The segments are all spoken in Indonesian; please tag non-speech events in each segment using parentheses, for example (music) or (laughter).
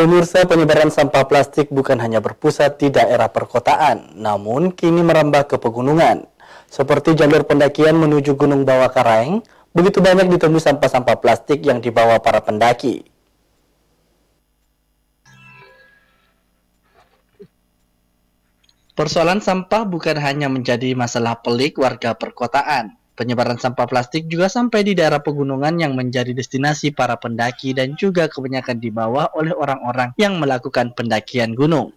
Pemirsa penyebaran sampah plastik bukan hanya berpusat di daerah perkotaan, namun kini merambah ke pegunungan. Seperti jalur pendakian menuju Gunung Bawah Karang, begitu banyak ditemui sampah-sampah plastik yang dibawa para pendaki. Persoalan sampah bukan hanya menjadi masalah pelik warga perkotaan, Penyebaran sampah plastik juga sampai di daerah pegunungan yang menjadi destinasi para pendaki dan juga kebanyakan dibawa oleh orang-orang yang melakukan pendakian gunung.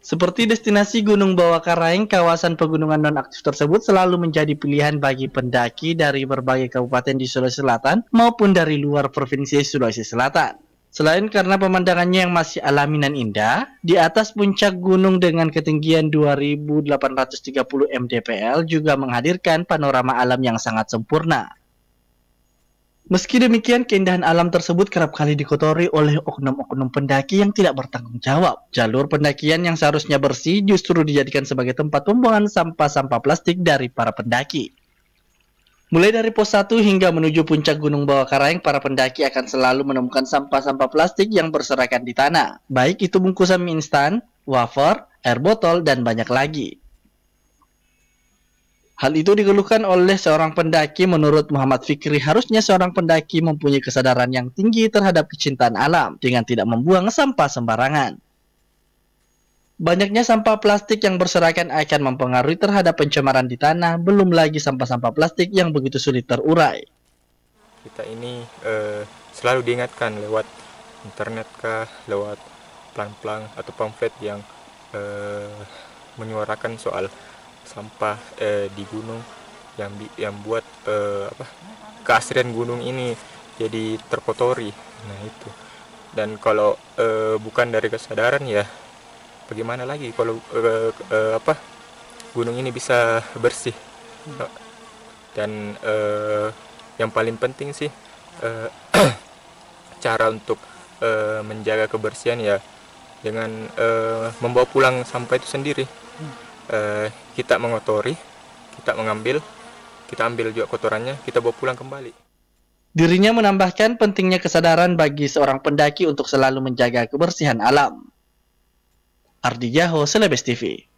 Seperti destinasi Gunung Bawah Karang, kawasan pegunungan nonaktif tersebut selalu menjadi pilihan bagi pendaki dari berbagai kabupaten di Sulawesi Selatan maupun dari luar provinsi Sulawesi Selatan. Selain karena pemandangannya yang masih alami dan indah, di atas puncak gunung dengan ketinggian 2830 mdpl juga menghadirkan panorama alam yang sangat sempurna. Meski demikian, keindahan alam tersebut kerap kali dikotori oleh oknum-oknum pendaki yang tidak bertanggung jawab. Jalur pendakian yang seharusnya bersih justru dijadikan sebagai tempat pembuangan sampah-sampah plastik dari para pendaki. Mulai dari pos 1 hingga menuju puncak Gunung Bawah Karang, para pendaki akan selalu menemukan sampah-sampah plastik yang berserakan di tanah. Baik itu bungkusan mie instan, wafer, air botol, dan banyak lagi. Hal itu dikeluhkan oleh seorang pendaki menurut Muhammad Fikri harusnya seorang pendaki mempunyai kesadaran yang tinggi terhadap kecintaan alam dengan tidak membuang sampah sembarangan. Banyaknya sampah plastik yang berserakan akan mempengaruhi terhadap pencemaran di tanah, belum lagi sampah-sampah plastik yang begitu sulit terurai. Kita ini uh, selalu diingatkan lewat internet kah, lewat pelang-pelang atau pamflet yang uh, menyuarakan soal sampah uh, di gunung yang yang buat apa keasrian gunung ini jadi terkotori. Nah itu. Dan kalau bukan dari kesadaran ya bagaimana lagi kalau uh, uh, apa gunung ini bisa bersih hmm. dan uh, yang paling penting sih uh, (clears throat) cara untuk uh, menjaga kebersihan ya dengan uh, membawa pulang sampah itu sendiri hmm. uh, kita mengotori kita mengambil kita ambil juga kotorannya kita bawa pulang kembali dirinya menambahkan pentingnya kesadaran bagi seorang pendaki untuk selalu menjaga kebersihan alam Ardi Jaho Celebes TV.